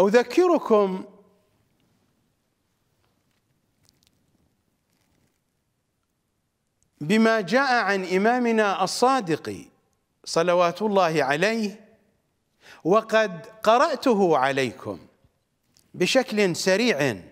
أذكركم بما جاء عن إمامنا الصادق صلوات الله عليه وقد قرأته عليكم بشكل سريع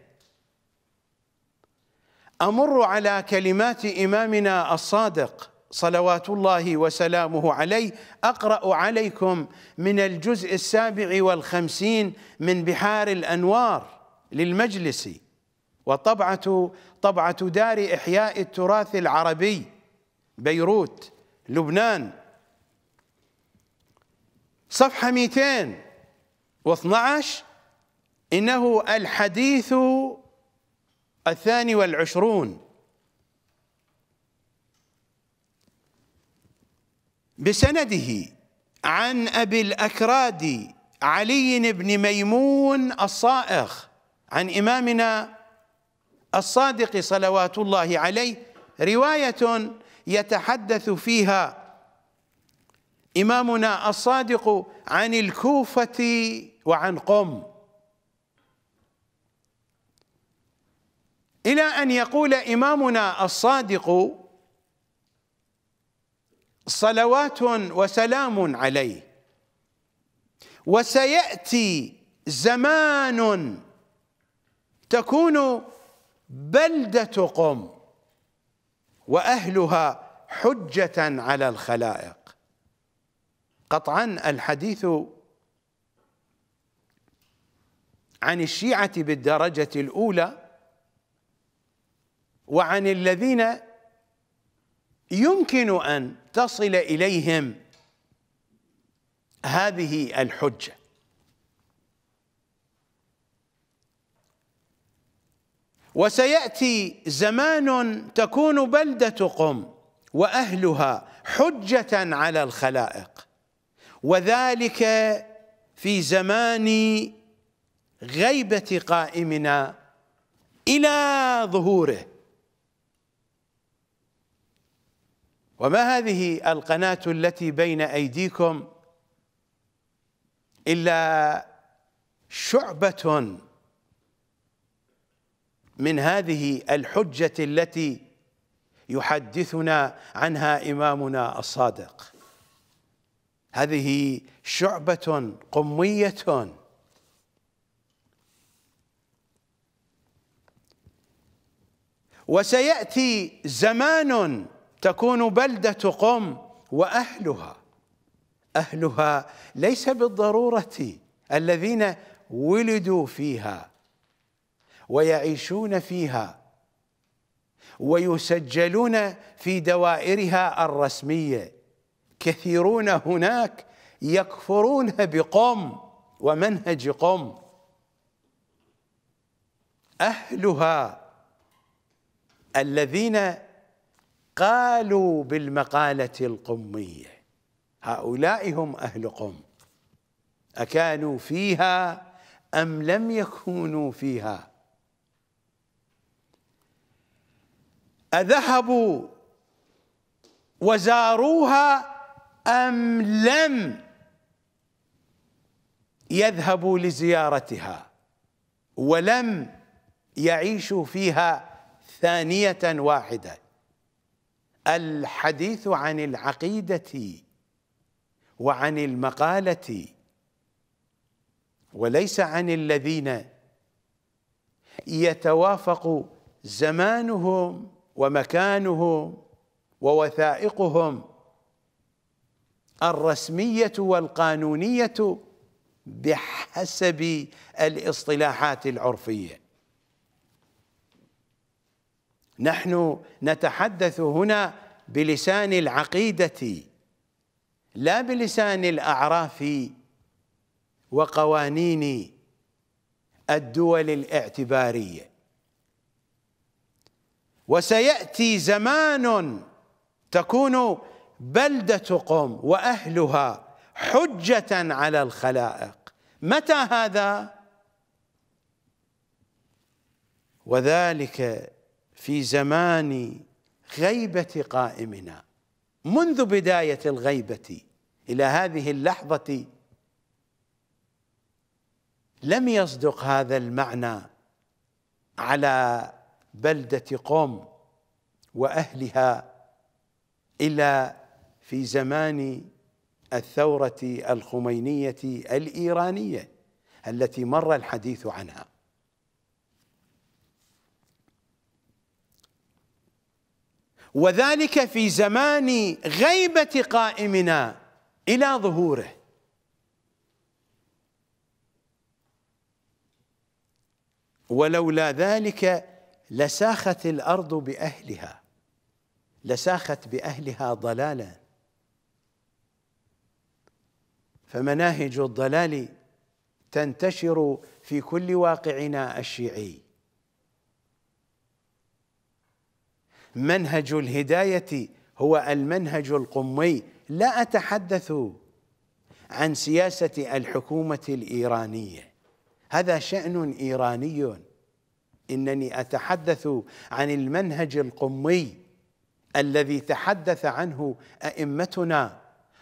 أمر على كلمات إمامنا الصادق صلوات الله وسلامه عليه أقرأ عليكم من الجزء السابع والخمسين من بحار الأنوار للمجلس وطبعة طبعة دار إحياء التراث العربي بيروت لبنان صفحة 212 إنه الحديث الثاني والعشرون بسنده عن أبي الأكراد علي بن ميمون الصائغ عن إمامنا الصادق صلوات الله عليه رواية يتحدث فيها إمامنا الصادق عن الكوفة وعن قم إلى أن يقول إمامنا الصادق صلوات وسلام عليه وسياتي زمان تكون بلده قم واهلها حجه على الخلائق قطعا الحديث عن الشيعه بالدرجه الاولى وعن الذين يمكن ان تصل إليهم هذه الحجة وسيأتي زمان تكون بلدة قم وأهلها حجة على الخلائق وذلك في زمان غيبة قائمنا إلى ظهوره وما هذه القناة التي بين أيديكم إلا شعبة من هذه الحجة التي يحدثنا عنها إمامنا الصادق هذه شعبة قمية وسيأتي زمان تكون بلدة قم وأهلها أهلها ليس بالضرورة الذين ولدوا فيها ويعيشون فيها ويسجلون في دوائرها الرسمية كثيرون هناك يكفرون بقم ومنهج قم أهلها الذين قالوا بالمقالة القمية هؤلاء هم أهل قم أكانوا فيها أم لم يكونوا فيها أذهبوا وزاروها أم لم يذهبوا لزيارتها ولم يعيشوا فيها ثانية واحدة الحديث عن العقيدة وعن المقالة وليس عن الذين يتوافق زمانهم ومكانهم ووثائقهم الرسمية والقانونية بحسب الاصطلاحات العرفية نحن نتحدث هنا بلسان العقيدة لا بلسان الأعراف وقوانين الدول الاعتبارية وسيأتي زمان تكون بلدة قم وأهلها حجة على الخلائق متى هذا؟ وذلك في زمان غيبة قائمنا منذ بداية الغيبة إلى هذه اللحظة لم يصدق هذا المعنى على بلدة قوم وأهلها إلا في زمان الثورة الخمينية الإيرانية التي مر الحديث عنها وذلك في زمان غيبة قائمنا إلى ظهوره ولولا ذلك لساخت الأرض بأهلها لساخت بأهلها ضلالا فمناهج الضلال تنتشر في كل واقعنا الشيعي منهج الهدايه هو المنهج القمي لا اتحدث عن سياسه الحكومه الايرانيه هذا شان ايراني انني اتحدث عن المنهج القمي الذي تحدث عنه ائمتنا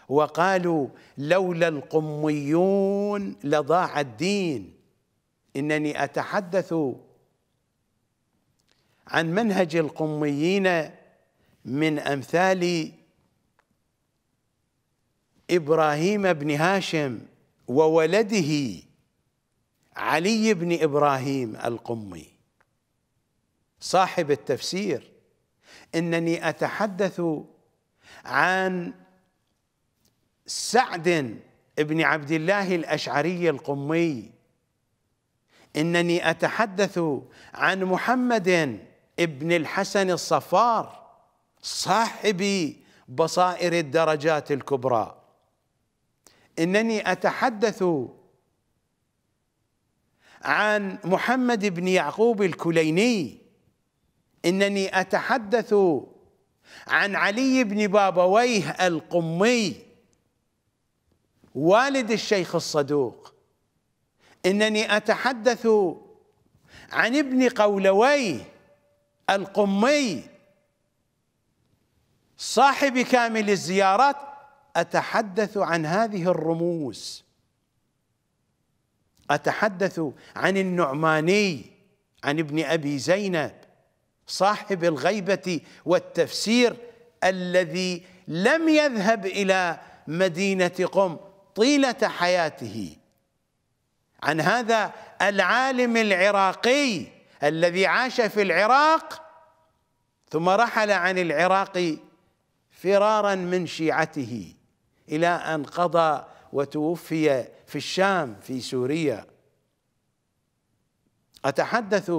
وقالوا لولا القميون لضاع الدين انني اتحدث عن منهج القميين من امثال ابراهيم بن هاشم وولده علي بن ابراهيم القمي صاحب التفسير انني اتحدث عن سعد بن عبد الله الاشعري القمي انني اتحدث عن محمد ابن الحسن الصفار صاحب بصائر الدرجات الكبرى انني اتحدث عن محمد بن يعقوب الكليني انني اتحدث عن علي بن بابويه القمي والد الشيخ الصدوق انني اتحدث عن ابن قولويه القمي صاحب كامل الزيارات أتحدث عن هذه الرموز أتحدث عن النعماني عن ابن أبي زينب صاحب الغيبة والتفسير الذي لم يذهب إلى مدينة قم طيلة حياته عن هذا العالم العراقي الذي عاش في العراق ثم رحل عن العراق فرارا من شيعته الى ان قضى وتوفي في الشام في سوريا اتحدث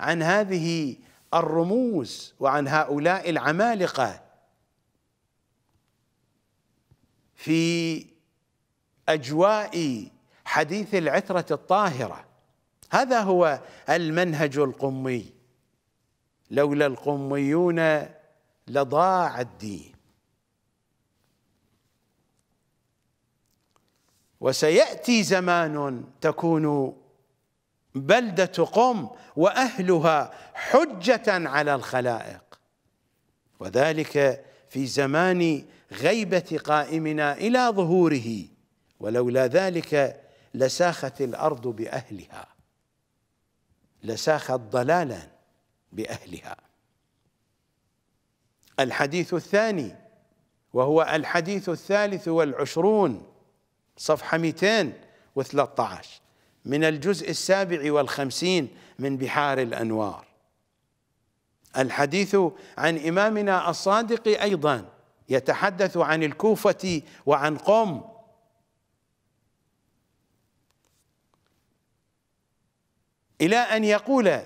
عن هذه الرموز وعن هؤلاء العمالقه في اجواء حديث العتره الطاهره هذا هو المنهج القمي لولا القميون لضاع الدين وسياتي زمان تكون بلده قم واهلها حجه على الخلائق وذلك في زمان غيبه قائمنا الى ظهوره ولولا ذلك لساخت الارض باهلها لساخت ضلالا باهلها الحديث الثاني وهو الحديث الثالث والعشرون صفحه 213 من الجزء السابع والخمسين من بحار الانوار الحديث عن امامنا الصادق ايضا يتحدث عن الكوفه وعن قم إلى أن يقول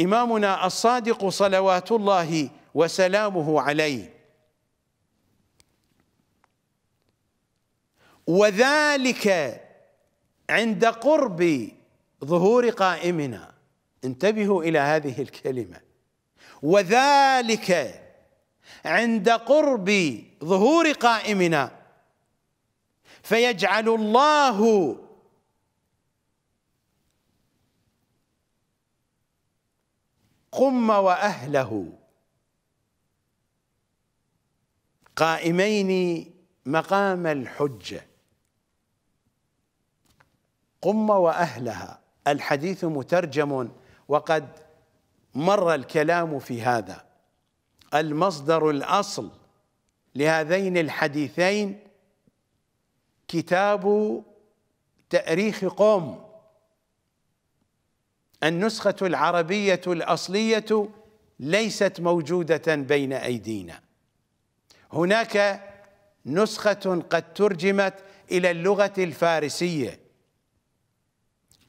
إمامنا الصادق صلوات الله وسلامه عليه وذلك عند قرب ظهور قائمنا انتبهوا إلى هذه الكلمة وذلك عند قرب ظهور قائمنا فيجعل الله قم واهله قائمين مقام الحجه قم واهلها الحديث مترجم وقد مر الكلام في هذا المصدر الاصل لهذين الحديثين كتاب تاريخ قوم النسخة العربية الأصلية ليست موجودة بين أيدينا هناك نسخة قد ترجمت إلى اللغة الفارسية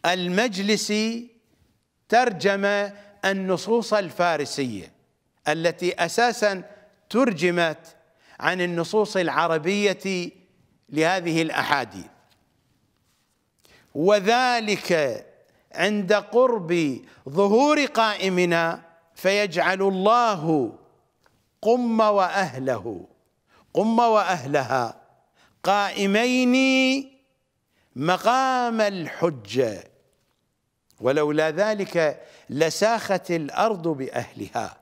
المجلس ترجم النصوص الفارسية التي أساسا ترجمت عن النصوص العربية لهذه الأحاديث وذلك عند قرب ظهور قائمنا فيجعل الله قم واهله قم واهلها قائمين مقام الحجه ولولا ذلك لساخت الارض باهلها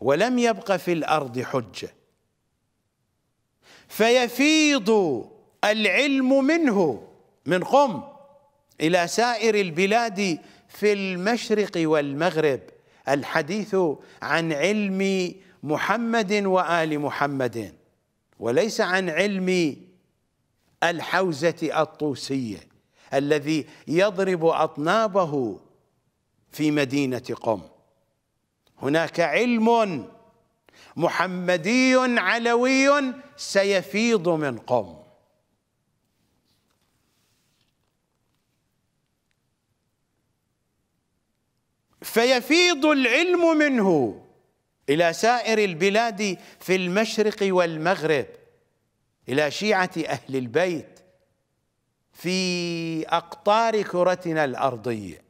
ولم يبق في الارض حجه فيفيض العلم منه من قم الى سائر البلاد في المشرق والمغرب الحديث عن علم محمد وال محمد وليس عن علم الحوزه الطوسيه الذي يضرب اطنابه في مدينه قم هناك علم محمدي علوي سيفيض من قم فيفيض العلم منه إلى سائر البلاد في المشرق والمغرب إلى شيعة أهل البيت في أقطار كرتنا الأرضية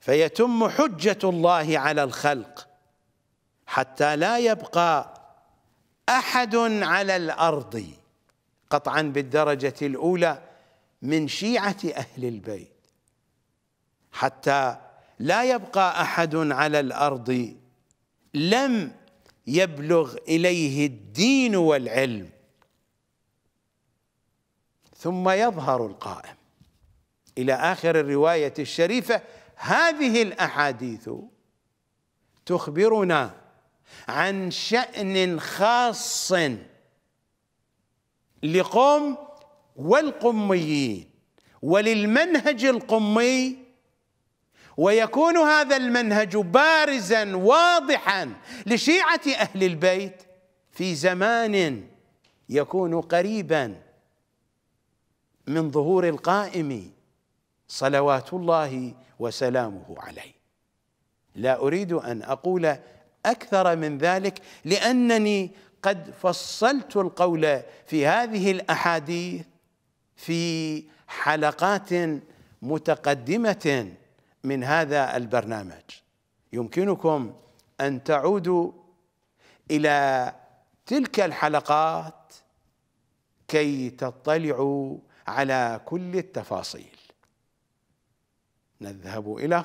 فيتم حجة الله على الخلق حتى لا يبقى أحد على الأرض قطعا بالدرجة الأولى من شيعة أهل البيت حتى لا يبقى احد على الارض لم يبلغ اليه الدين والعلم ثم يظهر القائم الى اخر الروايه الشريفه هذه الاحاديث تخبرنا عن شان خاص لقوم والقميين وللمنهج القمي ويكون هذا المنهج بارزا واضحا لشيعه اهل البيت في زمان يكون قريبا من ظهور القائم صلوات الله وسلامه عليه لا اريد ان اقول اكثر من ذلك لانني قد فصلت القول في هذه الاحاديث في حلقات متقدمه من هذا البرنامج يمكنكم ان تعودوا الى تلك الحلقات كي تطلعوا على كل التفاصيل نذهب الى